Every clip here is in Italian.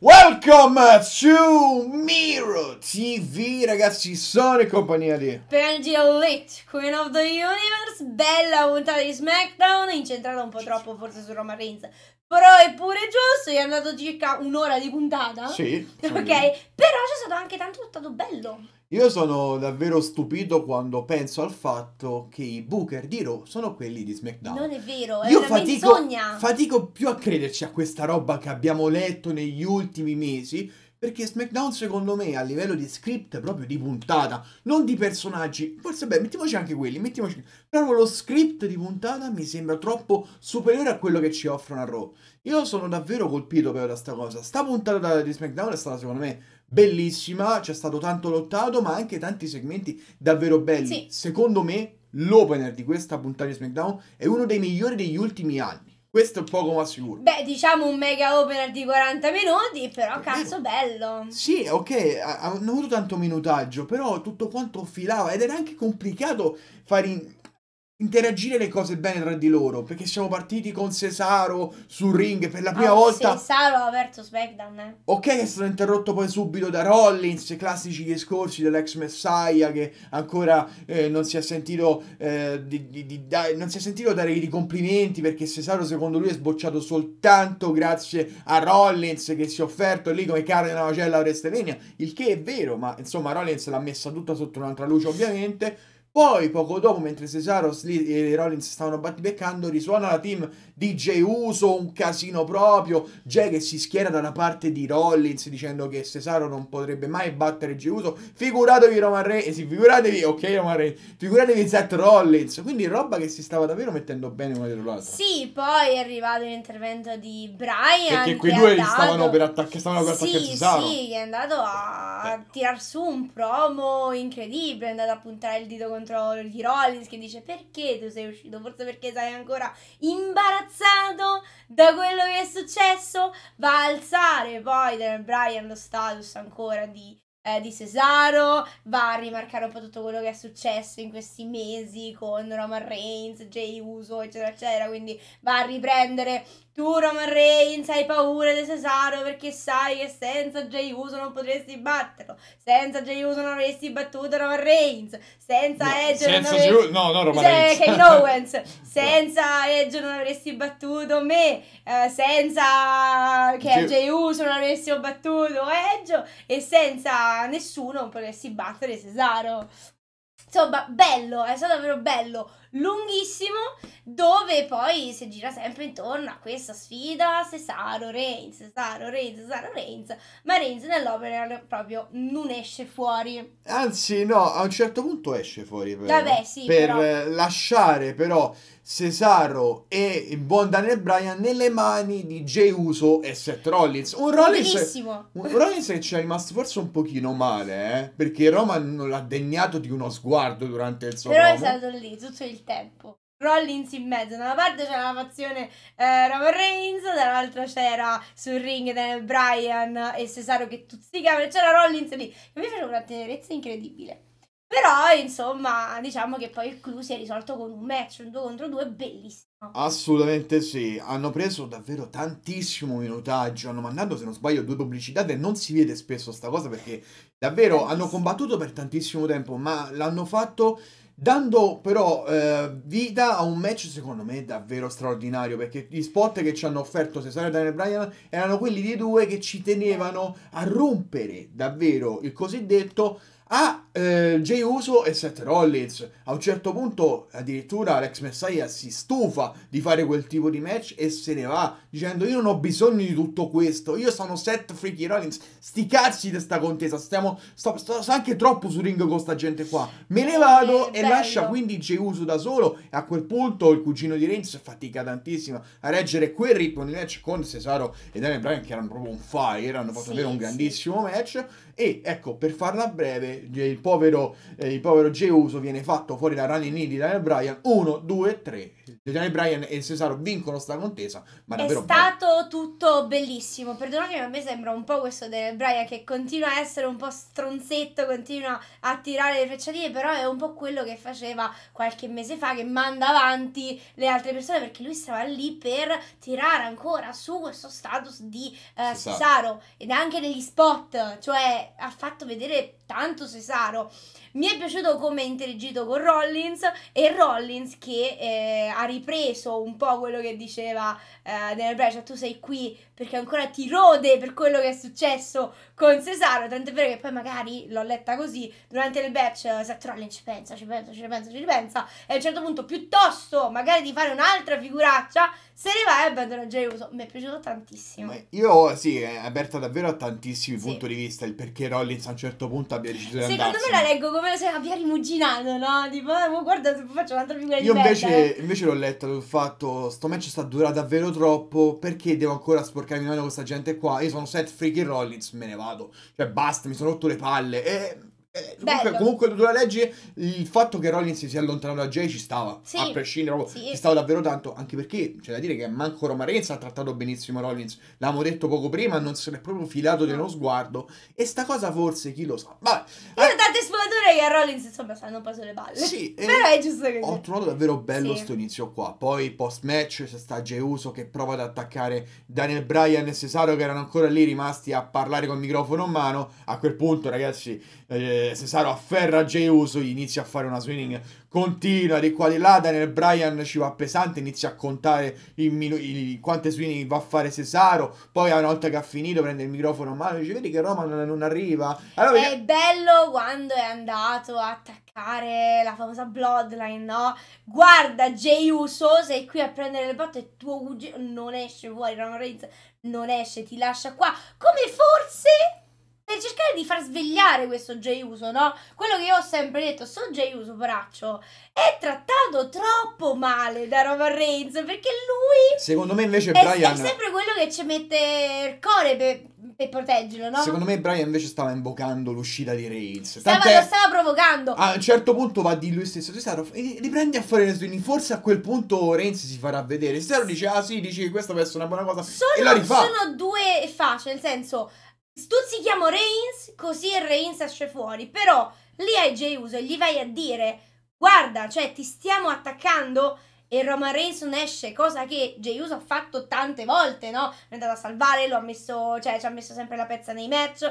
Welcome to Miro TV, ragazzi, sono in compagnia di Penji Elite, Queen of the Universe, bella puntata di SmackDown, incentrata un po' troppo forse su Roma Reigns, però è pure giusto, è andato circa un'ora di puntata. Sì. Ok, però c'è stato anche tanto, tanto bello. Io sono davvero stupito quando penso al fatto che i Booker di Raw sono quelli di SmackDown. Non è vero, è Io fatico, menzogna. fatico più a crederci a questa roba che abbiamo letto negli ultimi mesi. Perché SmackDown, secondo me, a livello di script, proprio di puntata, non di personaggi, forse beh, mettiamoci anche quelli, mettiamoci. Però lo script di puntata mi sembra troppo superiore a quello che ci offrono a Raw. Io sono davvero colpito però da sta cosa. Sta puntata di SmackDown è stata, secondo me, bellissima, c'è stato tanto lottato, ma anche tanti segmenti davvero belli. Sì. Secondo me l'opener di questa puntata di SmackDown è uno dei migliori degli ultimi anni. Questo è poco ma sicuro. Beh, diciamo un mega opener di 40 minuti, però è cazzo bello. Sì, ok, hanno avuto tanto minutaggio, però tutto quanto filava ed era anche complicato fare in interagire le cose bene tra di loro perché siamo partiti con Cesaro sul ring per la prima oh, volta Cesaro ha aperto SmackDown eh. ok è stato interrotto poi subito da Rollins classici discorsi dell'ex Messiah che ancora eh, non si è sentito eh, di, di, di, da, non si è sentito dare i complimenti perché Cesaro secondo lui è sbocciato soltanto grazie a Rollins che si è offerto lì come carne nella macella a WrestleMania il che è vero ma insomma Rollins l'ha messa tutta sotto un'altra luce ovviamente poi, poco dopo, mentre Cesaro e Rollins stavano battibeccando, risuona la team DJ Uso un casino proprio, Jay che si schiera dalla parte di Rollins dicendo che Cesaro non potrebbe mai battere Jay Uso, figuratevi Roman Reigns, eh figuratevi, ok Roman Reigns, figuratevi Seth Rollins, quindi roba che si stava davvero mettendo bene una dietro l'altra. Sì, poi è arrivato l'intervento di Brian. Perché quei due andato... stavano per attaccare, stavano per attaccare Cesaro. Sì, che è andato a Bello. Eh. tirar su un promo incredibile, è andato a puntare il dito contro di Rollins che dice perché tu sei uscito, forse perché sei ancora imbarazzato spiazzato da quello che è successo, va a alzare poi Brian lo status ancora di eh, di Cesaro, va a rimarcare un po' tutto quello che è successo in questi mesi con Roman Reigns, Jay Uso, eccetera, eccetera. Quindi va a riprendere tu, Roman Reigns, hai paura di Cesaro perché sai che senza Jay Uso non potresti batterlo. Senza Jay Uso non avresti battuto Roman Reigns. Senza no, Edge senza non avresti... G- no, no, Roman cioè, Reigns. Owens. senza Edge non avresti battuto me. Eh, senza che Jay Uso non avresti battuto Edge. E senza nessuno potessi battere Cesaro. Insomma, bello, è stato davvero bello lunghissimo dove poi si gira sempre intorno a questa sfida Cesaro Reigns, Cesaro Reigns, Cesaro Reigns, ma Reigns nell'opera proprio non esce fuori. Anzi no, a un certo punto esce fuori però, Vabbè, sì, per però. lasciare però Cesaro e il buon Daniel Bryan nelle mani di Jey Uso e Seth Rollins. Un Rollins, un Rollins che ci è rimasto forse un pochino male, eh? perché Roman non l'ha degnato di uno sguardo durante il suo Però promo. è stato lì tutto il il tempo. Rollins in mezzo, da una parte c'era la fazione eh, Roman Reigns, dall'altra c'era sul ring Daniel Bryan e Cesaro che tuzzicavano, c'era Rollins lì, e mi faceva una tenerezza incredibile. Però, insomma, diciamo che poi il clou si è risolto con un match, un 2 contro 2 bellissimo. Assolutamente sì, hanno preso davvero tantissimo minutaggio, hanno mandato, se non sbaglio, due pubblicità e non si vede spesso sta cosa perché davvero tantissimo. hanno combattuto per tantissimo tempo, ma l'hanno fatto Dando però eh, vita a un match secondo me davvero straordinario perché gli spot che ci hanno offerto Cesare e Daniel Bryan erano quelli di due che ci tenevano a rompere davvero il cosiddetto a eh, Jay Uso e Seth Rollins. A un certo punto addirittura Alex Messiah si stufa di fare quel tipo di match e se ne va dicendo io non ho bisogno di tutto questo, io sono Seth Freaky Rollins, sti cazzi di questa contesa, stiamo sto, sto, sto anche troppo su ring con questa gente qua. Me ne vado e bello. lascia quindi Jay Uso da solo e a quel punto il cugino di Reigns fatica tantissimo a reggere quel ritmo di match con Cesaro e Daniel Bryan che erano proprio un fire, hanno fatto sì, avere un grandissimo sì. match e ecco per farla breve il povero, eh, il povero Geuso viene fatto fuori da Running Knee di Daniel Bryan. 1, 2, 3. Daniel Bryan e Cesaro vincono sta contesa. Ma è stato bello. tutto bellissimo. Perdonatemi, a me sembra un po' questo Daniel Bryan che continua a essere un po' stronzetto, continua a tirare le frecciatine, però è un po' quello che faceva qualche mese fa, che manda avanti le altre persone perché lui stava lì per tirare ancora su questo status di eh, Cesaro. Cesaro ed anche negli spot, cioè ha fatto vedere tanto Cesaro mi è piaciuto come ha interagito con Rollins e Rollins che eh, ha ripreso un po' quello che diceva eh, Daniel Bryan, cioè tu sei qui perché ancora ti rode per quello che è successo con Cesaro, tant'è vero che poi magari l'ho letta così, durante il match eh, Seth Rollins ci pensa, ci pensa, ci pensa, ci pensa e a un certo punto piuttosto magari di fare un'altra figuraccia se ne va e abbandona Jey Uso, mi è piaciuto tantissimo. io sì, è eh, aperta davvero a tantissimi sì. punti di vista il perché Rollins a un certo punto abbia deciso di andare. Secondo andarsene. me la leggo come come se abbia rimuginato, no? Tipo, ah, guarda, se faccio un'altra figura Io invece, invece l'ho letto, l'ho fatto, sto match sta durando davvero troppo, perché devo ancora sporcarmi mano con questa gente qua? Io sono set freaking Rollins, me ne vado. Cioè, basta, mi sono rotto le palle. E eh, comunque, comunque, tu la leggi, il fatto che Rollins si sia allontanato da Jay ci stava, sì, a prescindere, proprio, sì. ci stava davvero tanto, anche perché c'è da dire che manco Roman Reigns ha trattato benissimo Rollins, l'avamo detto poco prima, non se ne è proprio filato di uno sguardo, e sta cosa forse, chi lo sa, vabbè. Io eh, tante sfumature che a Rollins insomma stanno passo le balle, sì, però è giusto che... Ho trovato davvero bello questo sì. inizio qua, poi post match c'è sta Jay Uso che prova ad attaccare Daniel Bryan e Cesaro che erano ancora lì rimasti a parlare col microfono in mano, a quel punto ragazzi... Eh, Cesaro afferra Jey Uso, gli inizia a fare una swinging continua di qua di là, Daniel Bryan ci va pesante, inizia a contare il quante swinging va a fare Cesaro, poi una volta che ha finito prende il microfono ma dice vedi che Roman non, non arriva. Allora, è io... bello quando è andato a attaccare la famosa Bloodline, no? Guarda Jey Uso, sei qui a prendere le botte e tuo cugino non esce fuori, Roman Reigns non esce, ti lascia qua, come forse per cercare di far svegliare questo Jay Uso, no? Quello che io ho sempre detto, sto Jay Uso, braccio, è trattato troppo male da Roman Reigns, perché lui... Secondo me invece è, Brian... È sempre quello che ci mette il cuore per, per proteggerlo, no? Secondo me Brian invece stava invocando l'uscita di Reigns. Stava, Lo stava provocando. A un certo punto va di lui stesso, Cesaro, eh, riprendi a fare le swing, forse a quel punto Reigns si farà vedere. Cesaro dice, ah sì, dici che questa può essere una buona cosa, sono, e la rifà. Sono due facce, nel senso... Stuzzichiamo Reigns così il Reigns esce fuori. Però lì hai Jey Uso e gli vai a dire guarda, cioè ti stiamo attaccando e Roman Reigns non esce, cosa che Jey Uso ha fatto tante volte, no? È andato a salvare, lo ha messo, cioè ci ha messo sempre la pezza nei match.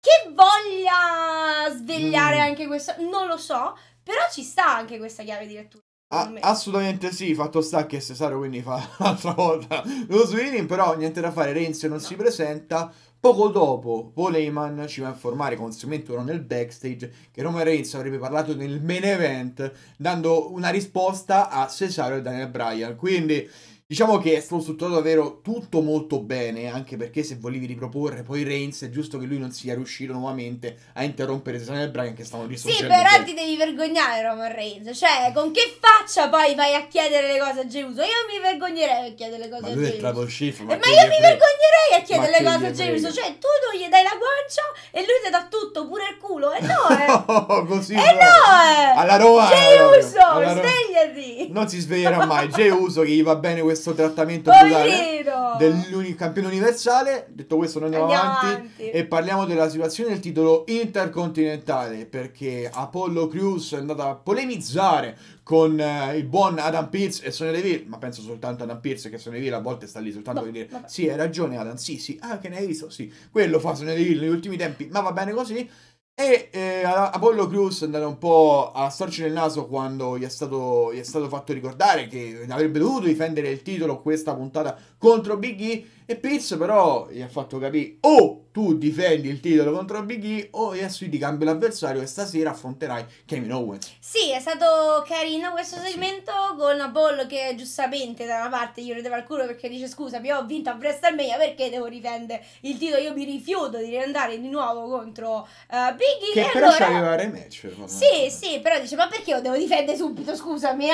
Che voglia svegliare mm. anche questo, non lo so, però ci sta anche questa chiave di lettura. Ah, assolutamente sì, fatto sta che Cesaro quindi fa un'altra volta lo swing, però niente da fare, Renzi non no. si presenta, Poco dopo, Paul Heyman ci va a informare con strumento nel backstage che Roman Reigns avrebbe parlato nel main event, dando una risposta a Cesaro e Daniel Bryan. Quindi Diciamo che è stato strutturato davvero tutto molto bene, anche perché se volevi riproporre poi Reigns è giusto che lui non sia riuscito nuovamente a interrompere Cesare e Brian che stanno distruggendo. Sì, però te. ti devi vergognare Roman Reigns, cioè con che faccia poi vai a chiedere le cose a Geruso? Io mi vergognerei a chiedere le cose ma a Geruso. Ma, eh, ma io mi vergognerei a chiedere ma le cose a Geruso, cioè tu non gli dai la guancia e lui ti dà tutto, pure il culo, e no eh! Così e no eh! Alla Roma! Eh, Geruso, svegliati! Non si sveglierà mai, Geruso che gli va bene questo questo trattamento brutale del campione universale. Detto questo, noi andiamo, andiamo avanti, avanti, e parliamo della situazione del titolo intercontinentale perché Apollo Crews è andato a polemizzare con eh, il buon Adam Pearce e Sonia Deville, ma penso soltanto a Adam Pearce che Sonia Deville a volte sta lì soltanto no, per dire vabbè. sì, hai ragione Adam, sì, sì, ah che ne hai visto, sì, quello fa Sonia Deville negli ultimi tempi, ma va bene così e eh, Apollo Crews andava un po' a storcere il naso quando gli è, stato, gli è, stato, fatto ricordare che avrebbe dovuto difendere il titolo questa puntata contro Big E e Pierce però gli ha fatto capire o oh, tu difendi il titolo contro Big E o oh, adesso ti cambi l'avversario e stasera affronterai Kevin Owens. Sì, è stato carino questo segmento sì. con una Ball che giustamente da una parte gli rideva il culo perché dice scusa mi ho vinto a WrestleMania perché devo difendere il titolo, io mi rifiuto di riandare di nuovo contro uh, Big E. Che però allora... c'aveva rematch. Sì, sì, però dice ma perché lo devo difendere subito, scusami.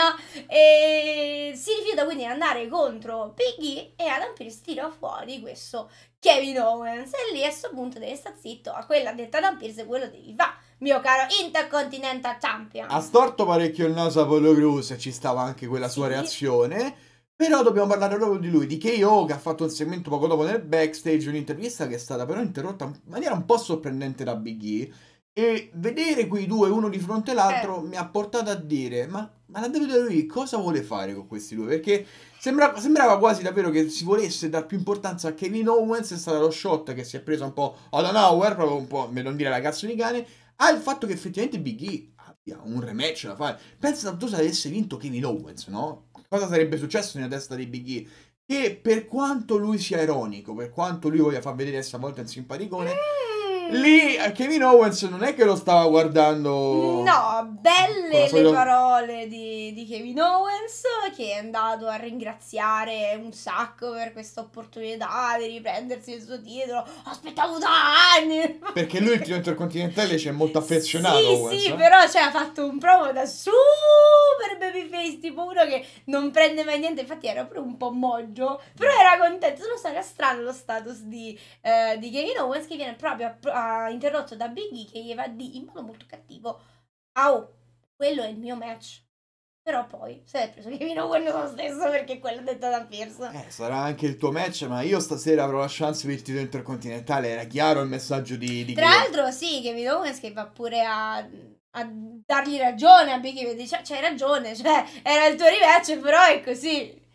Eh? E si rifiuta quindi di andare contro Big E e Adam Pierce tira fuori questo Kevin Owens e lì a questo punto deve stare zitto a quella detta Adam Pierce quello devi va mio caro Intercontinental Champion ha storto parecchio il naso a Apollo e ci stava anche quella sì. sua reazione però dobbiamo parlare proprio di lui, di KO che ha fatto un segmento poco dopo nel backstage, un'intervista che è stata però interrotta in maniera un po' sorprendente da Big E e vedere quei due, uno di fronte all'altro, eh. mi ha portato a dire, ma, ma la WWE cosa vuole fare con questi due? Perché sembra, sembrava quasi davvero che si volesse dar più importanza a Kevin Owens, è stato lo shot che si è preso un po' ad of proprio un po', me non dire la cazzo di cane, al fatto che effettivamente Big E abbia un rematch da fare. Pensa tanto se avesse vinto Kevin Owens, no? Cosa sarebbe successo nella testa di Big E? Che per quanto lui sia ironico, per quanto lui voglia far vedere questa volta un simpaticone... Mm lì Kevin Owens non è che lo stava guardando. No, belle le solita... parole di, di, Kevin Owens che è andato a ringraziare un sacco per questa opportunità di riprendersi il suo titolo. Aspettavo da anni! Perché lui il titolo intercontinentale ci è molto affezionato. Sì, Owens, sì, eh? però cioè, ha fatto un promo da super babyface, tipo uno che non prende mai niente. Infatti era proprio un po' moggio, però era contento. Solo sarà strano lo status di, eh, di Kevin Owens che viene proprio a ha interrotto da Biggie che gli va di in modo molto cattivo, ah oh, quello è il mio match. Però poi si è preso Kevin Owens lo stesso perché quello è detto da Pearson. Eh, sarà anche il tuo match, ma io stasera avrò la chance per il titolo intercontinentale. Era chiaro il messaggio di, di Tra l'altro, sì, Kevin Owens che va pure a, a dargli ragione a Biggie. Dice, c'hai ragione, cioè, era il tuo rimatch, però è così.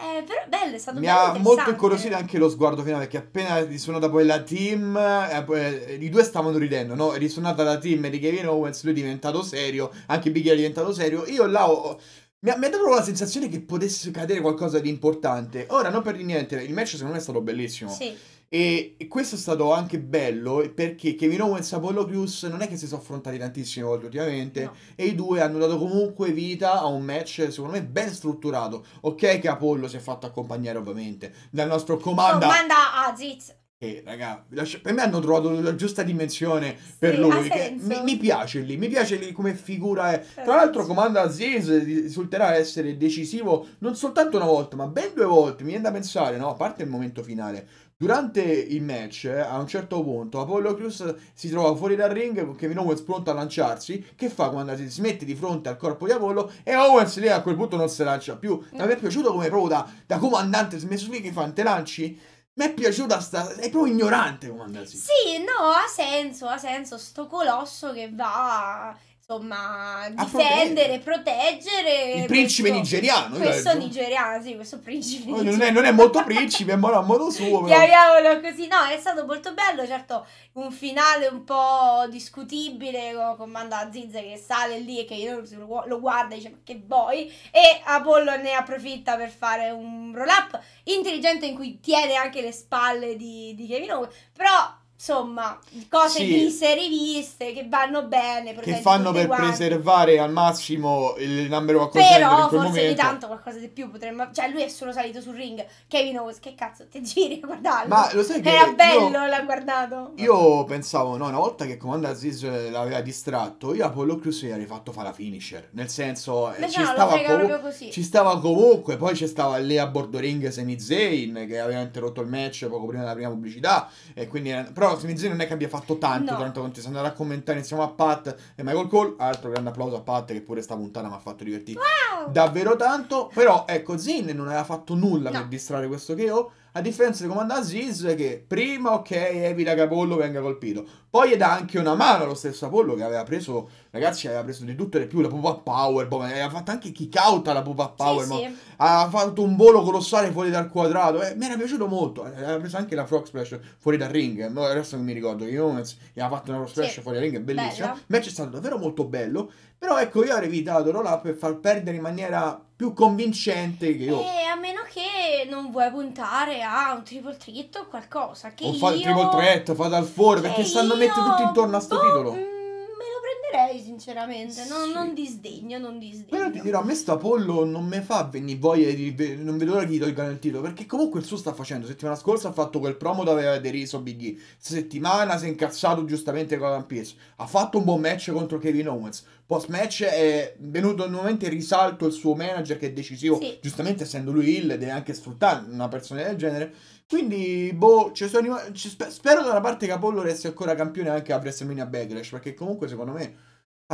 Eh, è però bello, è stato Mi ha molto incuriosito anche lo sguardo finale, perché appena è risuonata poi la team, eh, eh, i due stavano ridendo, no? È risuonata la team di Kevin Owens, lui è diventato serio, anche Biggie è diventato serio. Io là ho... Mi ha, mi ha dato la sensazione che potesse cadere qualcosa di importante. Ora, non per niente, il match secondo me è stato bellissimo. Sì e, e, questo è stato anche bello eh, perché Kevin Owens e Apollo Crews non è che si sono affrontati tantissime volte ultimamente no. e i due hanno dato comunque vita a un match secondo me ben strutturato. Ok che Apollo si è fatto accompagnare ovviamente dal nostro comanda... Comanda a Ziz. Che eh, raga, per me hanno trovato la giusta dimensione per lui. Che mi, mi, piace lì, mi piace lì come figura è. Eh. Tra certo. l'altro, Comanda Aziz risulterà essere decisivo non soltanto una volta, ma ben due volte. Mi viene da pensare, no? A parte il momento finale, Durante il match, eh, a un certo punto, Apollo Crews si trova fuori dal ring con Kevin Owens pronto a lanciarsi. Che fa quando si mette di fronte al corpo di Apollo? E Owens lì a quel punto non si lancia più. Ma mi è piaciuto come proprio da, da comandante smesso lì che fa, te lanci? Mi è piaciuta sta... È proprio ignorante comandante. Sì, no, ha senso, ha senso. Sto colosso che va insomma, difendere, ah, proteggere. Il principe nigeriano. Questo nigeriano, sì, questo principe. No, oh, non, è, non, è, molto principe, ma a modo suo. Chiamiamolo così. No, è stato molto bello, certo, un finale un po' discutibile con Mando Aziz che sale lì e che lo, lo guarda e dice ma che vuoi? E Apollo ne approfitta per fare un roll up intelligente in cui tiene anche le spalle di, di Kevin Owens, però insomma, cose sì. viste, riviste che vanno bene. Che fanno per quanti. preservare al massimo il numero a contender Però in quel forse momento. tanto qualcosa di più potremmo... Cioè, lui è solo salito sul ring. Kevin Owens, che cazzo, ti giri a guardarlo? Ma lo sai che... Era bello, io, l'ha guardato. Io pensavo, no, una volta che Comanda Aziz l'aveva distratto, io Apollo Crews gli avrei fatto fare la finisher. Nel senso, eh, ci, no, stava com- ci stava comunque, poi ci stava lì a bordo ring Semi Zayn, che aveva interrotto il match poco prima della prima pubblicità, e quindi... Però però Smith non è che abbia fatto tanto no. durante la contesa. Andare a commentare insieme a Pat e Michael Cole. Altro grande applauso a Pat che pure sta puntata mi ha fatto divertire wow. davvero tanto. Però ecco, Zin non aveva fatto nulla no. per distrarre questo KO. La differenza di comando Aziz è che prima, ok, evita che Apollo venga colpito, poi dà anche una mano allo stesso Apollo che aveva preso, ragazzi, aveva preso di tutto e di più, la pop-up power, poi boh, aveva fatto anche kick out alla pop-up power, sì, ma sì. ha fatto un volo colossale fuori dal quadrato, eh, mi era piaciuto molto, eh, aveva preso anche la frog splash fuori dal ring, adesso non mi ricordo, che Owens gli aveva fatto una frog splash sì. fuori dal ring, bellissima, il match è stato davvero molto bello, però ecco, io avrei evitato roll up per far perdere in maniera più convincente che io. E eh, a meno che non vuoi puntare a un triple threat o qualcosa. Che o fa il io... triple threat, fa dal for, perché eh, stanno mettendo tutto intorno a sto boh, titolo. Mm, me lo prenderei sinceramente, non, sì. non, disdegno, non disdegno. Però ti dirò, a me sto Apollo non mi fa venire voglia di... non vedo l'ora che gli tolgano il titolo, perché comunque il suo sta facendo. Settimana scorsa ha fatto quel promo dove aveva deriso Big E. Settimana si è incazzato giustamente con Adam Pierce. Ha fatto un buon match contro Kevin Owens post match è venuto nuovamente in risalto il suo manager che è decisivo, sì. giustamente essendo lui il deve anche sfruttare una persona del genere. Quindi, boh, ci sono rimasto, spero da una parte che Apollo resti ancora campione anche a WrestleMania Backlash, perché comunque secondo me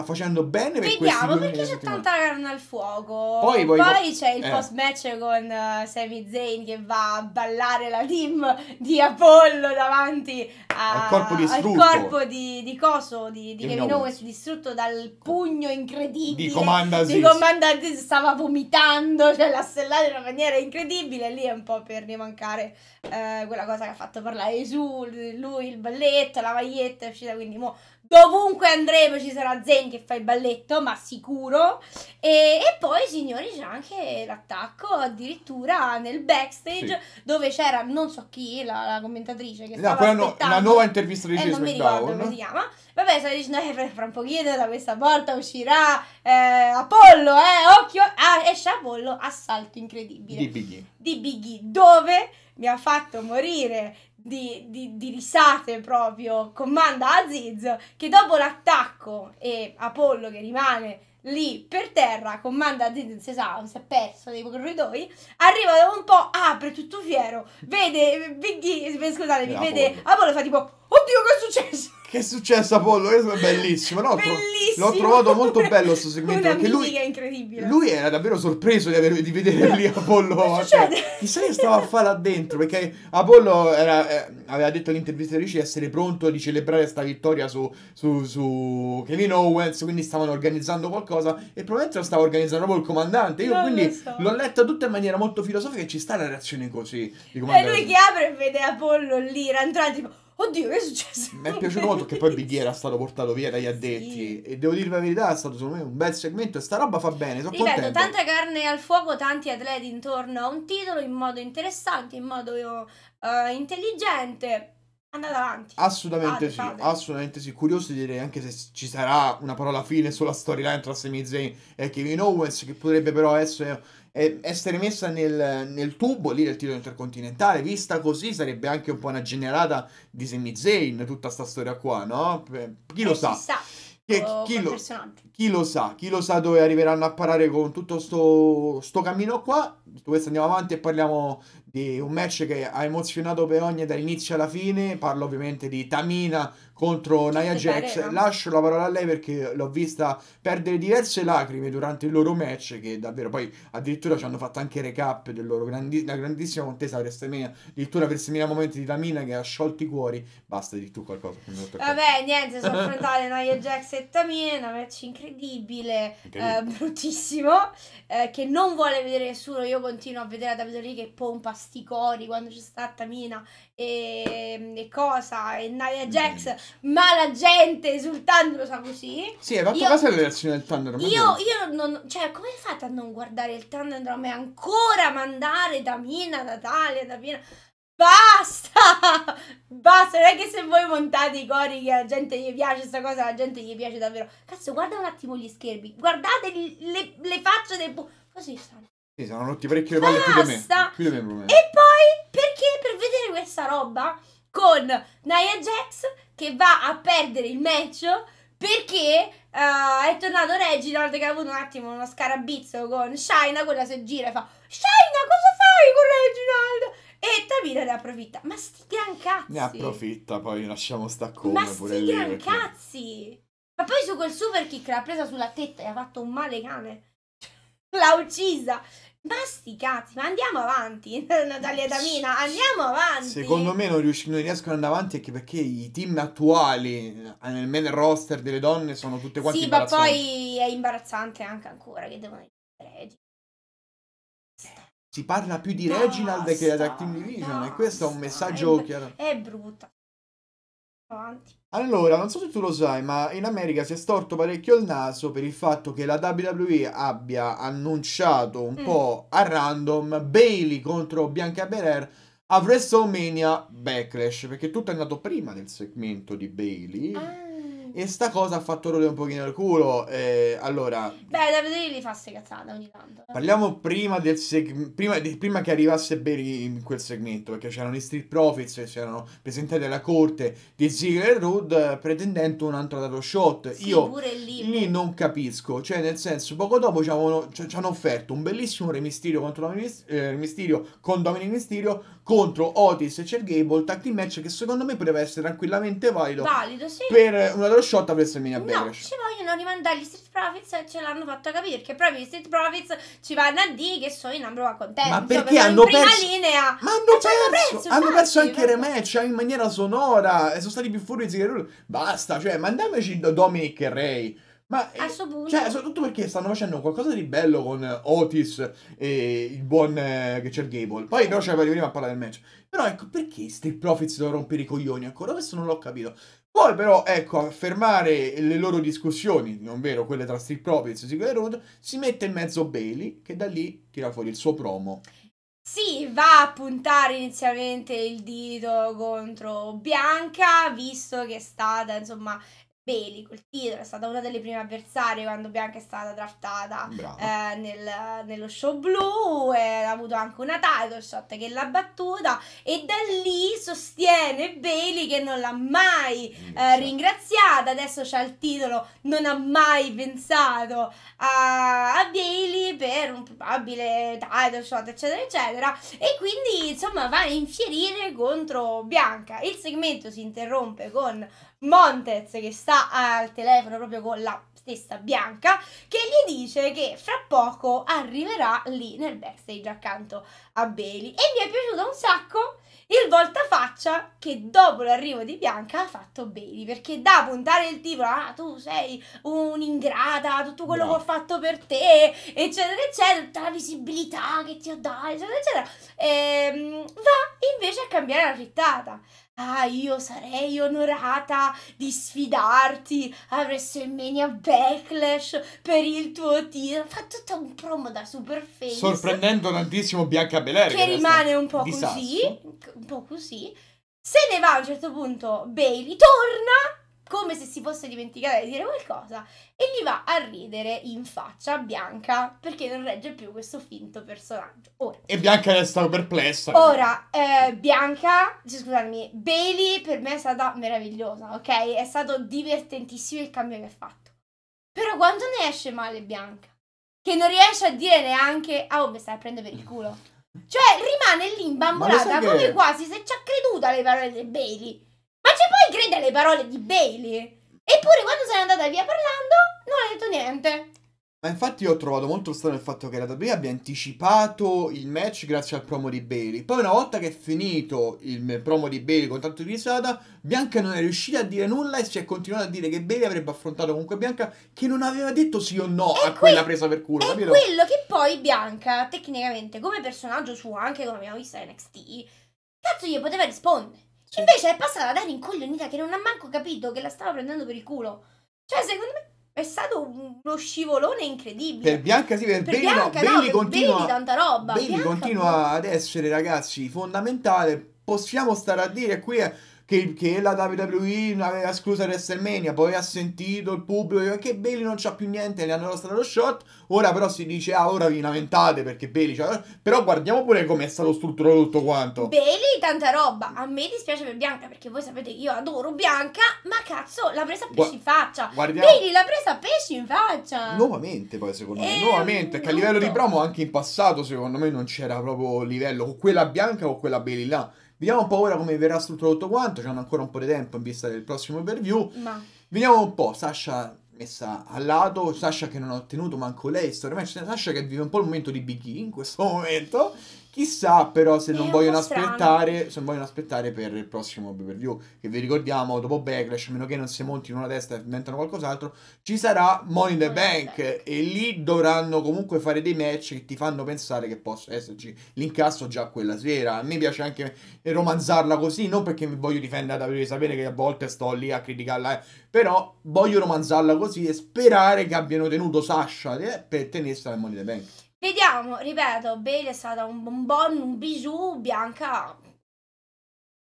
facendo bene per Vediamo perché c'è settimane. tanta carne al fuoco. Poi, poi, poi c'è il eh. post match con uh, Sami Zayn che va a ballare la team di Apollo davanti a, al corpo distrutto. Al corpo di, di Coso di, di Kevin Owens distrutto dal pugno incredibile di Comanda Di Comanda stava vomitando, cioè l'ha stellato in una maniera incredibile. Lì è un po' per rimancare eh, quella cosa che ha fatto parlare su lui, il balletto, la maglietta è uscita. Quindi, mo, dovunque andremo ci sarà Zayn Hussein che fa il balletto, ma sicuro. E, e poi, signori, c'è anche l'attacco addirittura nel backstage sì. dove c'era non so chi, la, la commentatrice che no, stava no, una nuova intervista di eh, Non mi ricordo come si chiama. Vabbè, stava dicendo, eh, fra un pochino da questa porta uscirà eh, Apollo, eh, occhio. Ah, esce Apollo, assalto incredibile. Di Biggie. Di Biggie, dove mi ha fatto morire di, di, di risate proprio, comanda Aziz che dopo l'attacco e Apollo che rimane lì per terra, comanda Aziz, non si sa, si è perso nei corridoi, arriva un po', apre tutto fiero, vede Biggie, scusatemi, vede Apollo fa tipo, oddio che è successo? Che è successo a Pollo? È bellissimo, no? Bellissimo. L'ho trovato molto bello questo segmento. Una perché lui, incredibile. Lui era davvero sorpreso di, aver, di vedere lì Apollo. Cioè, chissà che stava a fare là dentro. Perché Apollo era, eh, aveva detto all'intervista di essere pronto di celebrare questa vittoria su, su, su, Kevin Owens. Quindi stavano organizzando qualcosa. E probabilmente lo stava organizzando proprio il comandante. Io non quindi so. l'ho letto tutto in maniera molto filosofica. E ci sta la reazione così. E lui che apre e vede Apollo lì, era rantrante tipo oddio, che è successo? Mi è piaciuto molto che poi Bighi era stato portato via dagli addetti. Sì. E devo dirvi la verità, è stato secondo me un bel segmento. E sta roba fa bene. Sono Ripeto, contento. tanta carne al fuoco, tanti atleti intorno a un titolo in modo interessante, in modo uh, intelligente. Andate avanti. Assolutamente fate, sì, fate. assolutamente sì. Curioso di dire anche se ci sarà una parola fine sulla storyline tra Sami Zayn e Kevin Owens, che potrebbe però essere essere messa nel, nel, tubo lì del titolo intercontinentale, vista così sarebbe anche un po' una generata di Semi Zayn, tutta sta storia qua, no? Chi lo eh, sa? sa. Chi, oh, chi, lo, chi, lo, sa, chi lo sa dove arriveranno a parare con tutto sto, sto cammino qua. Questo andiamo avanti e parliamo di un match che ha emozionato Peonia dall'inizio alla fine. Parlo ovviamente di Tamina contro Nia Jax. Lascio la parola a lei perché l'ho vista perdere diverse lacrime durante il loro match, che davvero poi addirittura ci hanno fatto anche recap della loro grandi- grandissima contesa per addirittura per Estemina momenti di Tamina che ha sciolto i cuori. Basta di tu qualcosa. Vabbè, niente, sono affrontate Nia Jax e Tamina, una match incredibile, incredibile. Eh, bruttissimo, eh, che non vuole vedere nessuno. Io continuo a vedere la WWE che pompa sti cori quando c'è stata Tamina e, e cosa, e Nia Jax mm ma la gente esultando lo sa così. Sì, hai fatto io, caso alla reazione del Thunderdome. Io, io non, cioè, come fate a non guardare il Thunderdome e ancora mandare da Mina, da Talia, da Mina? Basta! Basta, non è che se voi montate i cori che la gente gli piace questa cosa, la gente gli piace davvero. Cazzo, guarda un attimo gli schermi, guardate le, le facce dei... Bu- così stanno. Sì, sono rotti parecchio le palle Più di me, più di me. E poi, perché per vedere questa roba con Nia Jax che va a perdere il match perché uh, è tornato Reginald che ha avuto un attimo uno scarabizzo con Shaina, quella si gira e fa Shaina cosa fai con Reginald? E Tamina ne approfitta, ma sti gran cazzi! Ne approfitta, poi lasciamo sta come ma pure lì. Ma sti gran perché... cazzi! Ma poi su quel super kick l'ha presa sulla tetta e ha fatto un male cane. L'ha uccisa! Ma sti cazzi, ma andiamo avanti, Natalia Tamina, andiamo avanti. Secondo me non, rius- non riescono ad andare avanti anche perché i team attuali eh, nel main roster delle donne sono tutte quante Sì, ma poi è imbarazzante anche ancora che devono essere si parla più di Reginald basta, che della Team Division basta, e questo è un messaggio è, chiaro. È brutta avanti. Allora, non so se tu lo sai, ma in America si è storto parecchio il naso per il fatto che la WWE abbia annunciato un mm. po' a random Bailey contro Bianca Belair a WrestleMania Backlash, perché tutto è andato prima del segmento di Bailey. Ah e sta cosa ha fatto rodere un pochino al culo. Eh, allora. Beh, da vedere li fa ste cazzate ogni tanto. Eh. Parliamo prima del seg- prima, di, prima che arrivasse Berry in quel segmento. Perché c'erano i Street Profits che si erano presentati alla corte di Ziggler e Rood pretendendo un altro dato shot. Sì, Io lì, lì non capisco. Cioè, nel senso, poco dopo ci hanno, offerto un bellissimo remisterio contro Dominic, eh, con Dominic Mysterio contro Otis e Cher Gable. Tag match che secondo me poteva essere tranquillamente valido. Valido, sì. Per una loro shot a WrestleMania no, Backlash. ci cioè. vogliono rimandare gli Street Profits e ce l'hanno fatto capire che proprio gli Street Profits ci vanno a dire che sono in ambro contento. Ma perché hanno perso? Linea. Ma hanno perso, prezzo, hanno tanti, perso anche i rematch cioè, in maniera sonora e sono stati più furbi che lui. Basta, cioè, mandiamoci Dominic e Ray. Ma eh, a suo punto. Cioè, soprattutto perché stanno facendo qualcosa di bello con Otis e il buon eh, che c'è il Gable. Poi però ci arriveremo a parlare del match. Però ecco, perché Street Profits devono rompere i coglioni ancora? Questo non l'ho capito. Poi però, ecco, a fermare le loro discussioni, ovvero quelle tra Street Profits e Secret Road, si mette in mezzo Bailey, che da lì tira fuori il suo promo. Sì, va a puntare inizialmente il dito contro Bianca, visto che è stata, insomma, Bailey col titolo, è stata una delle prime avversarie quando Bianca è stata draftata eh, nel, nello show blu, eh, ha avuto anche una title shot che l'ha battuta e da lì sostiene Bailey che non l'ha mai eh, ringraziata, adesso c'ha il titolo, non ha mai pensato a, a Bailey per un probabile title shot eccetera eccetera e quindi insomma va a infierire contro Bianca, il segmento si interrompe con Montez che sta al telefono proprio con la stessa Bianca che gli dice che fra poco arriverà lì nel backstage accanto a Bailey e mi è piaciuto un sacco il voltafaccia che dopo l'arrivo di Bianca ha fatto Bailey perché da puntare il tipo ah tu sei un'ingrata tutto quello no. che ho fatto per te eccetera eccetera tutta la visibilità che ti ho dato eccetera eccetera ehm, va invece a cambiare la frittata Ah, io sarei onorata di sfidarti a WrestleMania Backlash per il tuo titolo. Fa tutta un promo da superface. Sorprendendo tantissimo Bianca Belair. Che, che rimane un po' così. Un po' così. Se ne va a un certo punto Bailey, torna come se si fosse dimenticata di dire qualcosa e gli va a ridere in faccia a Bianca perché non regge più questo finto personaggio. Ora, e Bianca è stata perplessa. Ora, eh, Bianca, cioè, scusami, Bailey per me è stata meravigliosa, ok? È stato divertentissimo il cambio che ha fatto. Però quando ne esce male Bianca? Che non riesce a dire neanche, ah, oh, mi stai a prendere per il culo. Cioè, rimane lì imbambolata, come che... quasi se ci ha creduto alle parole di Bailey le parole di Bailey. Eppure quando se andata via parlando non ha detto niente. Ma infatti io ho trovato molto strano il fatto che la WWE abbia anticipato il match grazie al promo di Bailey. Poi una volta che è finito il promo di Bailey con tanto di risata, Bianca non è riuscita a dire nulla e si è continuata a dire che Bailey avrebbe affrontato comunque Bianca che non aveva detto sì o no è a quella presa per culo, è capito? quello che poi Bianca, tecnicamente, come personaggio suo, anche come abbiamo visto in NXT, cazzo gli poteva rispondere. Invece è passata da rincoglionita che non ha manco capito che la stava prendendo per il culo. Cioè, secondo me è stato uno scivolone incredibile. Per Bianca sì, per, per Bailey, Bianca, no, Bailey continua, Bailey tanta roba. Bailey Bianca continua ad essere, ragazzi, fondamentale. Possiamo stare a dire qui eh, che, che la WWE aveva esclusa WrestleMania, poi ha sentito il pubblico ah, che Bailey non c'ha più niente, le hanno lasciato lo shot, ora però si dice ah ora vi lamentate perché Bailey c'ha... Però guardiamo pure come è stato strutturato tutto quanto. Bailey tanta roba, a me dispiace per Bianca perché voi sapete che io adoro Bianca, ma cazzo l'ha presa a pesci Gua- in faccia. Guardiamo... Bailey l'ha presa a pesci in faccia. Nuovamente poi secondo me, eh, nuovamente, che a livello di promo anche in passato secondo me non c'era proprio livello, con quella Bianca o quella Bailey là. Vediamo un po' ora come verrà strutturato tutto quanto, c'hanno ancora un po' di tempo in vista del prossimo preview. Ma... Vediamo un po', Sasha messa a lato, Sasha che non ha ottenuto manco lei storia Sasha che vive un po' il momento di Big E in questo momento, Chissà però se non, vogliono aspettare, se non vogliono aspettare per il prossimo pay per view. Che vi ricordiamo, dopo Backlash, a meno che non si montino una testa e inventano qualcos'altro, ci sarà Money in the Bank. Bank. E lì dovranno comunque fare dei match che ti fanno pensare che possa esserci l'incasso già quella sera. A me piace anche romanzarla così, non perché mi voglio difendere da sapere che a volte sto lì a criticarla, eh. però voglio romanzarla così e sperare che abbiano tenuto Sasha eh, per tenersela al Money in the Bank. Vediamo, ripeto, Bale è stata un bonbon, un bisou, Bianca...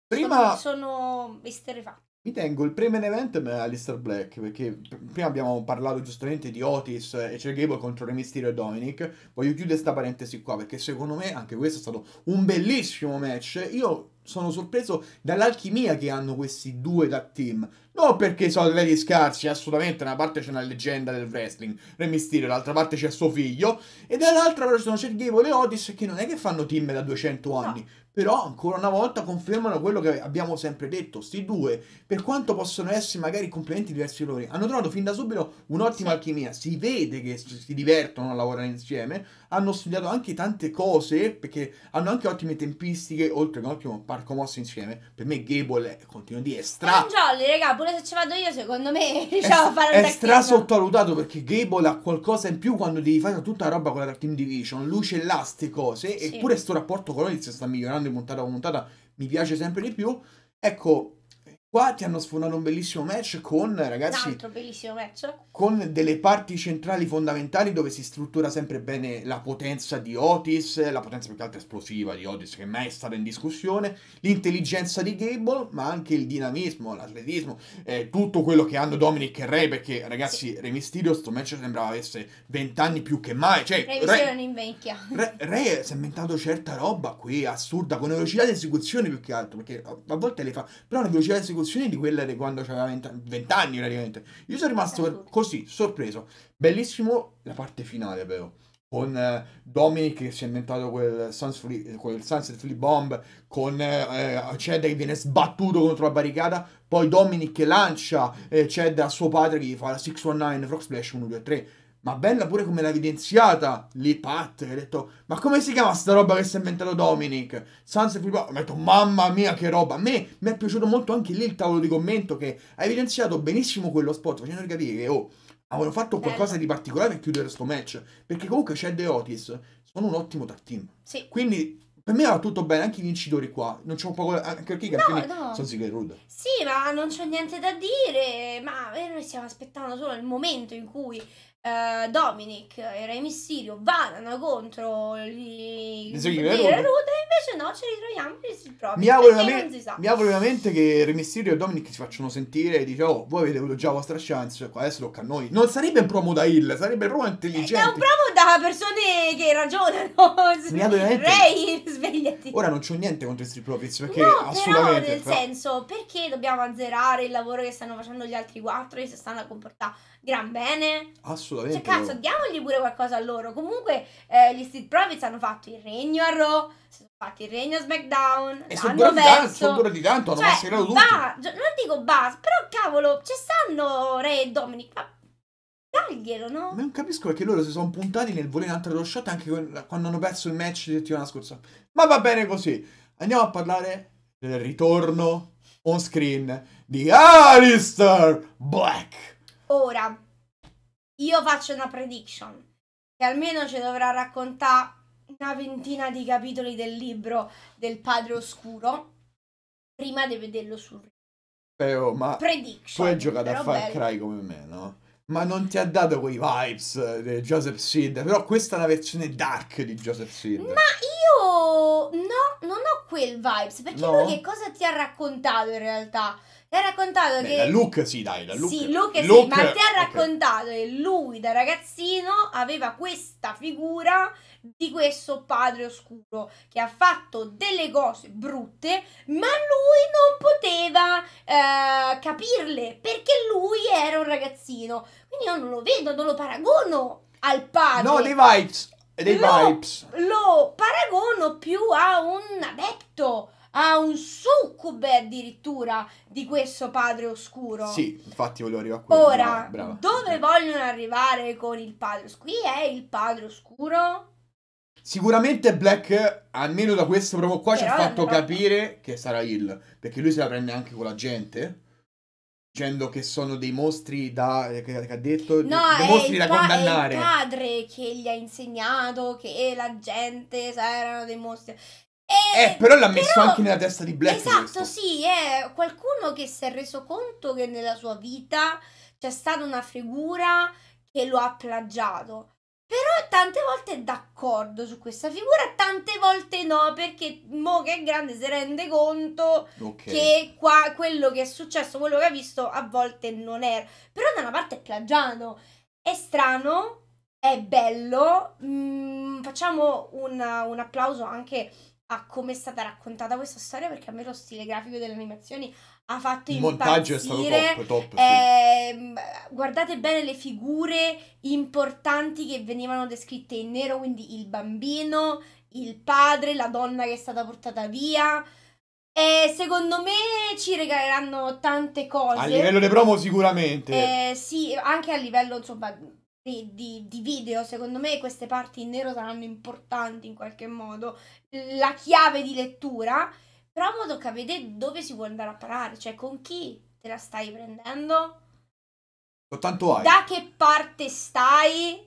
Prima... Sono, sono Mi tengo il pre-main event Alistair Black, perché prima abbiamo parlato giustamente di Otis e c'è Gable contro Re Mysterio e Dominic. Voglio chiudere questa parentesi qua, perché secondo me anche questo è stato un bellissimo match. Io sono sorpreso dall'alchimia che hanno questi due da team. Non perché sono atleti scarsi, assolutamente, da una parte c'è una leggenda del wrestling, Re Mysterio, dall'altra parte c'è suo figlio, e dall'altra però sono Chad e Otis che non è che fanno team da 200 anni, no. però ancora una volta confermano quello che abbiamo sempre detto, sti due, per quanto possono essere magari complementi diversi loro, hanno trovato fin da subito un'ottima alchimia, si vede che si divertono a lavorare insieme, hanno studiato anche tante cose, perché hanno anche ottime tempistiche, oltre che un ottimo parco mosso insieme. Per me Gable continua di estra... È un jolly, raga, pure se ci vado io, secondo me riusciamo a fare È stra sottovalutato perché Gable ha qualcosa in più quando devi fare tutta la roba con la Team Division, luce là, ste cose, sì. eppure sto rapporto con Onyx sta migliorando in puntata con puntata, mi piace sempre di più. Ecco, Qua ti hanno sfondato un bellissimo match con, ragazzi... Un altro bellissimo match. Con delle parti centrali fondamentali dove si struttura sempre bene la potenza di Otis, la potenza più che altro esplosiva di Otis che mai è stata in discussione, l'intelligenza di Gable, ma anche il dinamismo, l'atletismo, eh, tutto quello che hanno Dominic e Ray, perché ragazzi, sì. Re Mysterio sto match sembrava avesse 20 anni più che mai. Cioè, Re non invecchia. Re, Re si è inventato certa roba qui, assurda, con velocità di esecuzione più che altro, perché a, volte le fa... Però una velocità di esecuzione evoluzione di quella di quando aveva 20 anni praticamente. Io sono rimasto così, sorpreso. Bellissimo la parte finale, però. Con eh, Dominic che si è inventato quel, Sunset Flip, Sunset Flip Bomb, con eh, eh Cedda che viene sbattuto contro la barricata, poi Dominic che lancia eh, Cedda a suo padre che gli fa la 619 Frog Splash 1, 2, 3 ma bella pure come l'ha evidenziata lì Pat. Hai detto, ma come si chiama sta roba che si è inventato Dominic? Sans e ha detto, mamma mia che roba. A me mi è piaciuto molto anche lì il tavolo di commento che ha evidenziato benissimo quello spot facendo capire che, oh, avevano fatto qualcosa di particolare per chiudere questo match. Perché comunque c'è The Otis sono un ottimo tag team. Sì. Quindi per me va tutto bene, anche i vincitori qua. Non c'è un po' anche perché i campioni no, no. sono Ziggler Rude. Sì, ma non c'è niente da dire. Ma eh, noi stiamo aspettando solo il momento in cui uh, Dominic e Re Mysterio vadano contro gli, gli, gli Rude, invece no, ci ritroviamo il proprio. Mi auguro, veramente, mi auguro veramente che Re Mysterio e Dominic si facciano sentire e dicono, oh, voi avete avuto già la vostra chance, cioè, adesso tocca a noi. Non sarebbe un promo da Hill, sarebbe proprio intelligente. Eh, è un promo da persone che ragionano. Mi auguro veramente... Ray, svegliati. Ora non c'ho niente contro i Street Profits, perché no, assolutamente... Però nel però... senso, perché dobbiamo azzerare il lavoro che stanno facendo gli altri quattro e si stanno a comportare? gran bene. Assolutamente. Cioè, cazzo, diamogli pure qualcosa a loro. Comunque, eh, gli Street Profits hanno fatto il regno a Raw, si sono fatti il regno a SmackDown e sono pure, perso. Tanto, sono pure di tanto, hanno cioè, mascherato tutto. Ba- non dico base, però cavolo, ci stanno Re e Dominic, ma daglielo, no? Ma non capisco perché loro si sono puntati nel volere un'altra loro shot anche quando hanno perso il match di settimana scorsa. Ma va bene così. Andiamo a parlare del ritorno on screen di Alistair Black. Ora, io faccio una prediction, che almeno ci dovrà raccontare una ventina di capitoli del libro del Padre Oscuro, prima di vederlo sul però, eh, oh, ma prediction. Tu hai giocato a Far Cry come me, no? Ma non ti ha dato quei vibes eh, di Joseph Seed. Però questa è la versione dark di Joseph Seed. Ma io no, non ho quel vibes. Perché no? lui che cosa ti ha raccontato in realtà? e ha raccontato Beh, che... La look, sì, dai, la look. Sì, Luke, Luke sì, ma ti ha raccontato okay. che lui da ragazzino aveva questa figura di questo padre oscuro che ha fatto delle cose brutte, ma lui non poteva eh, capirle perché lui era un ragazzino. Quindi io non lo vedo, non lo paragono al padre. No, dei vibes. Dei lo, vibes. Lo paragono più a un adepto a un succube addirittura di questo padre oscuro. Sì, infatti volevo arrivare a quello. Ora, brava, brava. dove vogliono arrivare con il padre oscuro? Qui è il padre oscuro? Sicuramente Black, almeno da questo proprio qua, Però ci ha fatto capire che sarà il. perché lui se la prende anche con la gente dicendo che sono dei mostri da che, che ha detto no, dei mostri da condannare. È il padre che gli ha insegnato che la gente erano dei mostri. Eh, eh, però l'ha messo però, anche nella testa di Black. Esatto, questo. sì, è qualcuno che si è reso conto che nella sua vita c'è stata una figura che lo ha plagiato. Però tante volte è d'accordo su questa figura, tante volte no, perché Mo che è grande si rende conto okay. che qua, quello che è successo, quello che ha visto, a volte non era. Però da una parte è plagiato. È strano, è bello. Mm, facciamo una, un applauso anche a come è stata raccontata questa storia perché a me lo stile grafico delle animazioni ha fatto il montaggio è stato top, top eh, guardate bene le figure importanti che venivano descritte in nero quindi il bambino il padre la donna che è stata portata via eh, secondo me ci regaleranno tante cose. A livello di promo sicuramente. Eh, sì, anche a livello insomma di, di, di, video, secondo me queste parti in nero saranno importanti in qualche modo, la chiave di lettura, però modo che dove si può andare a parare, cioè con chi te la stai prendendo, da che parte stai,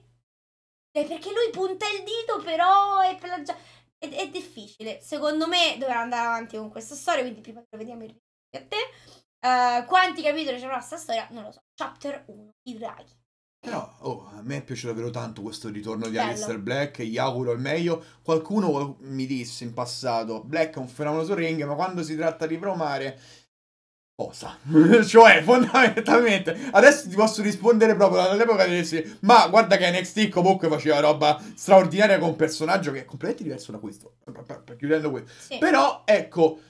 eh, perché lui punta il dito però è plagiato, è, è, difficile, secondo me dovrà andare avanti con questa storia, quindi prima che lo vediamo il a te. Uh, quanti capitoli c'è questa storia? Non lo so. Chapter 1, i draghi. Però oh, a me è piaciuto davvero tanto questo ritorno di Alistair Black, gli auguro il meglio. Qualcuno mi disse in passato, Black è un fenomeno sul ring, ma quando si tratta di promare... Cosa? cioè, fondamentalmente, adesso ti posso rispondere proprio all'epoca di sì, ma guarda che NXT comunque faceva roba straordinaria con un personaggio che è completamente diverso da questo. chiudendo questo. Sì. Però, ecco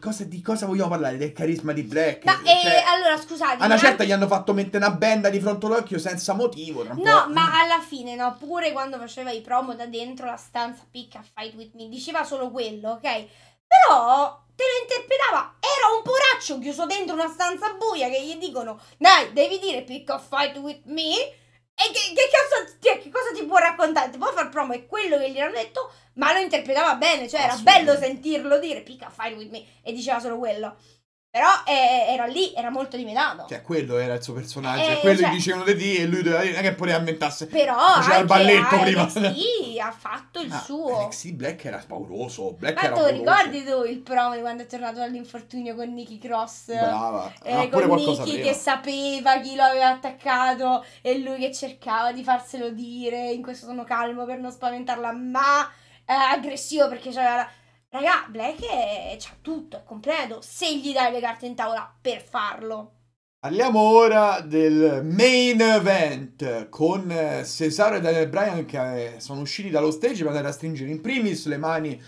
Cosa, di cosa vogliamo parlare? Del carisma di Black? Ma eh, cioè, eh, allora scusate. A una certa anche... gli hanno fatto mettere una benda di fronte all'occhio senza motivo. No, ma alla fine no. Pure quando faceva i promo da dentro la stanza picca fight with me, diceva solo quello, ok? Però te lo interpretava. Era un poraccio chiuso dentro una stanza buia che gli dicono: Dai, devi dire picca a fight with me. E che, che cazzo, cioè, che cosa ti può raccontare? Ti può far promo, è quello che gli hanno detto, ma lo interpretava bene, cioè era bello sentirlo dire, pica, fine with me, e diceva solo quello. Però eh, eh, era lì, era molto limitato. Cioè, quello era il suo personaggio. Eh, quello cioè, gli dicevano di D e lui doveva dire che poi le Però faceva il balletto NXT prima. Sì, ha fatto il ah, suo. Sì, Black era pauroso. Black Fatto, era ricordi tu il promo di quando è tornato dall'infortunio con Nicky Cross? Brava. Eh, ah, con Nicky che sapeva chi lo aveva attaccato e lui che cercava di farselo dire. In questo sono calmo per non spaventarla, ma eh, aggressivo perché c'era Raga, Black è... c'ha tutto, è completo, se gli dai le carte in tavola per farlo. Parliamo ora del main event con eh, Cesaro e Daniel Bryan che eh, sono usciti dallo stage per andare a stringere in primis le mani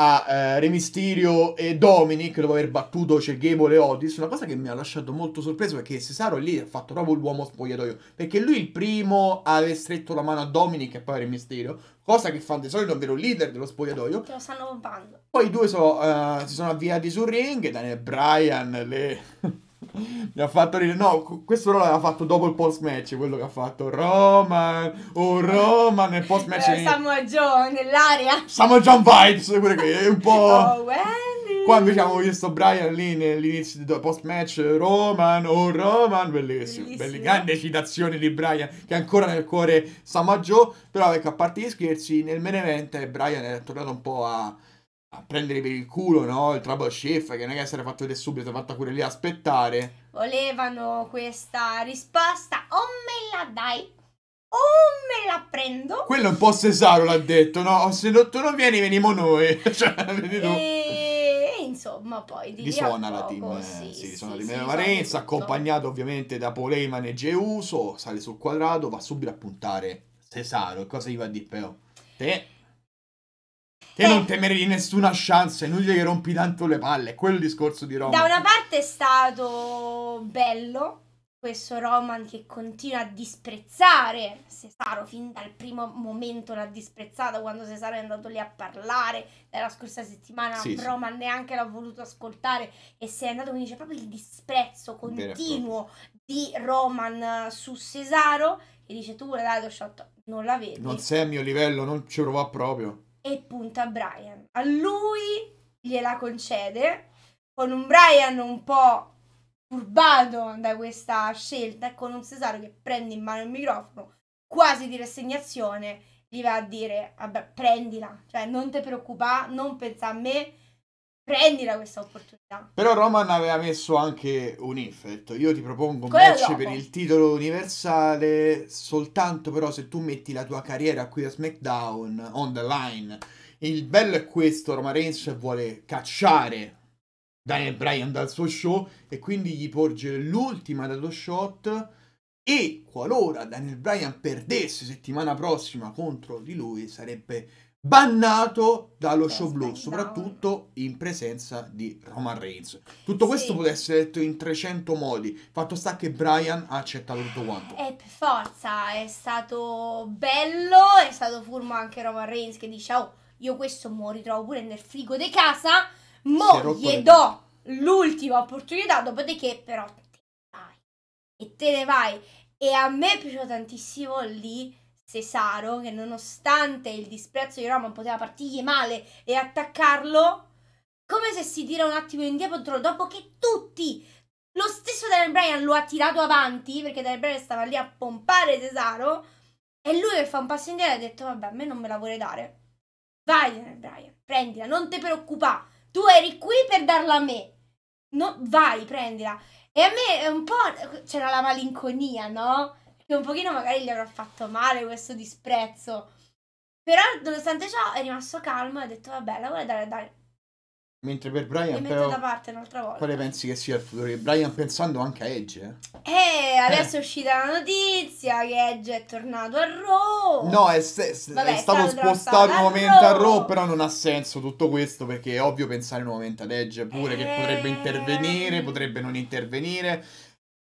a eh, Remisterio e Dominic dopo aver battuto Cerghevole e Otis, una cosa che mi ha lasciato molto sorpreso perché Cesaro lì ha fatto proprio l'uomo spogliatoio, perché lui è il primo a aver stretto la mano a Dominic e poi a Re Mysterio, cosa che fa di solito ovvero il leader dello spogliatoio. Te lo stanno pompando. Poi i due so, uh, si sono avviati sul ring, Daniel Bryan le... Mi ha fatto ridere. No, questo però l'aveva fatto dopo il post match. Quello che ha fatto Roman. Oh, Roman nel post match. Eh, Samoa Joe nell'aria. John Vibes. Pure qui. un po'. Oh, Wendy. Qua invece abbiamo visto Brian lì nell'inizio del post match. Roman. Oh, Roman. Bellissimo. Bellissimo. grande citazione di Brian. Che è ancora nel cuore Samoa Joe. Però ecco, a parte gli scherzi, nel main event Brian è tornato un po' a a prendere per il culo, no? Il trouble chef che non è che si era fatto vedere subito, si è fatta pure lì aspettare. Volevano questa risposta, o me la dai o me la prendo. Quello è un po' Cesaro l'ha detto, no? Se tu non vieni, venimo noi. cioè, vedi tu. E... Eh, eh, insomma, poi di risuona la team, sì, eh, sì, risuona sì, la team sì, Varenza, accompagnato ovviamente da Poleman e Geuso, sale sul quadrato, va subito a puntare Cesaro, cosa gli va di Peo? Te e non eh. temerei nessuna chance, è inutile che rompi tanto le palle, è il discorso di Roman. Da una parte è stato bello, questo Roman che continua a disprezzare Cesaro fin dal primo momento l'ha disprezzato quando Cesaro è andato lì a parlare dalla scorsa settimana sì, Roman sì. neanche l'ha voluto ascoltare e se è andato quindi c'è proprio il disprezzo continuo di Roman su Cesaro e dice tu vuoi dare lo shot non la vedi non sei a mio livello non ci prova proprio e punta a Brian. A lui gliela concede con un Brian un po' turbato da questa scelta e con un Cesaro che prende in mano il microfono quasi di rassegnazione gli va a dire prendila cioè non ti preoccupare non pensa a me prendila questa opportunità. Però Roman aveva messo anche un infetto. Io ti propongo un Quello match dopo. per il titolo universale, soltanto però se tu metti la tua carriera qui a SmackDown on the line. Il bello è questo, Roman Reigns vuole cacciare Daniel Bryan dal suo show e quindi gli porge l'ultima dello shot e qualora Daniel Bryan perdesse settimana prossima contro di lui sarebbe bannato dallo show blu, soprattutto in presenza di Roman Reigns. Tutto sì. questo poteva essere detto in 300 modi, fatto sta che Brian ha accettato tutto quanto. E eh, per forza, è stato bello, è stato furmo anche Roman Reigns che dice "Oh, io questo mo ritrovo pure nel frigo di casa, mo gli do l'ultima opportunità, dopodiché però te ne vai. E te ne vai. E a me è piaciuto tantissimo lì Cesaro, che nonostante il disprezzo di Roman poteva partirgli male e attaccarlo, come se si tira un attimo indietro dopo che tutti, lo stesso Daniel Bryan lo ha tirato avanti, perché Daniel Bryan stava lì a pompare Cesaro, e lui che fa un passo indietro ha detto, vabbè, a me non me la vuole dare. Vai Daniel Bryan, prendila, non ti preoccupare, tu eri qui per darla a me. No, vai, prendila. E a me è un po' c'era la malinconia, no? che un pochino magari gli avrà fatto male questo disprezzo. Però, nonostante ciò, è rimasto calmo e ha detto, vabbè, la vuole dare, dai. Mentre per Brian, però, da parte un'altra volta. quale pensi che sia il futuro di Brian pensando anche a Edge? Eh, eh adesso eh. è uscita la notizia che Edge è tornato a Raw. No, è, se- Vabbè, è stato spostato nuovamente a Raw, però non ha senso tutto questo perché è ovvio pensare nuovamente ad Edge pure eh... che potrebbe eh. intervenire, potrebbe non intervenire.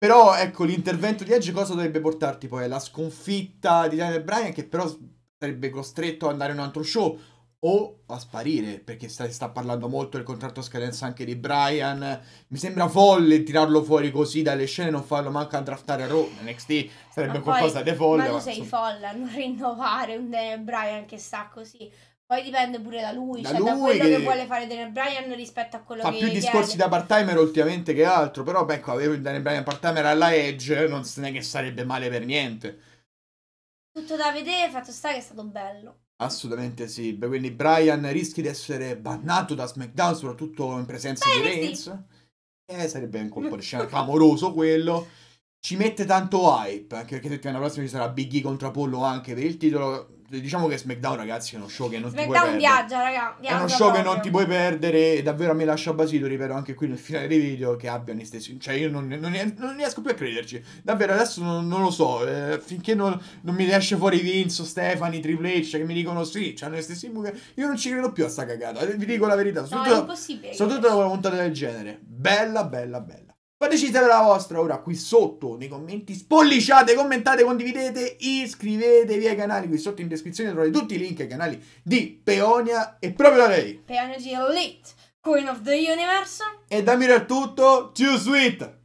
Però ecco, l'intervento di Edge cosa dovrebbe portarti poi? La sconfitta di Daniel Bryan che però sarebbe costretto ad andare in un altro show o a sparire, perché sta, sta parlando molto del contratto a scadenza anche di Bryan. Mi sembra folle tirarlo fuori così dalle scene, non farlo manco a draftare a Raw. NXT sarebbe ma qualcosa poi, di folle. Ma tu sei insomma. a non rinnovare un Daniel Bryan che sta così. Poi dipende pure da lui, da cioè lui da quello che... che... vuole fare Daniel Bryan rispetto a quello fa che fa più discorsi chiede. da part-timer ultimamente che altro, però ecco, avevo il Daniel Bryan part-timer alla Edge, non è che sarebbe male per niente. Tutto da vedere, fatto sta che è stato bello. Assolutamente sì, quindi Bryan rischi di essere bannato da SmackDown, soprattutto in presenza Beh, di Reigns. Eh, sarebbe un colpo di scena clamoroso quello. Ci mette tanto hype, anche perché settimana prossima ci sarà Big E contro Apollo anche per il titolo Diciamo che SmackDown, ragazzi, è uno show che non SmackDown ti puoi viaggia, perdere. Raga, viaggia, È uno show proprio. che non ti puoi perdere. E davvero mi lascia basito, ripeto, anche qui nel finale dei video, che abbiano gli stessi. Cioè, io non, non, non, riesco più a crederci. Davvero, adesso non, non lo so. Eh, finché non, mi riesce fuori Vince, Stefani, Triple H, cioè che mi dicono sì, hanno gli stessi mughe. Io non ci credo più a sta cagata. Vi dico la verità. Soprattutto, no, è impossibile. Soprattutto da una puntata del genere. Bella, bella, bella. Fateci sapere la vostra ora qui sotto nei commenti, spolliciate, commentate, condividete, iscrivetevi ai canali qui sotto in descrizione trovate tutti i link ai canali di Peonia e proprio da lei. Peonia G Elite, Queen of the Universe. E da Miro tutto, too sweet!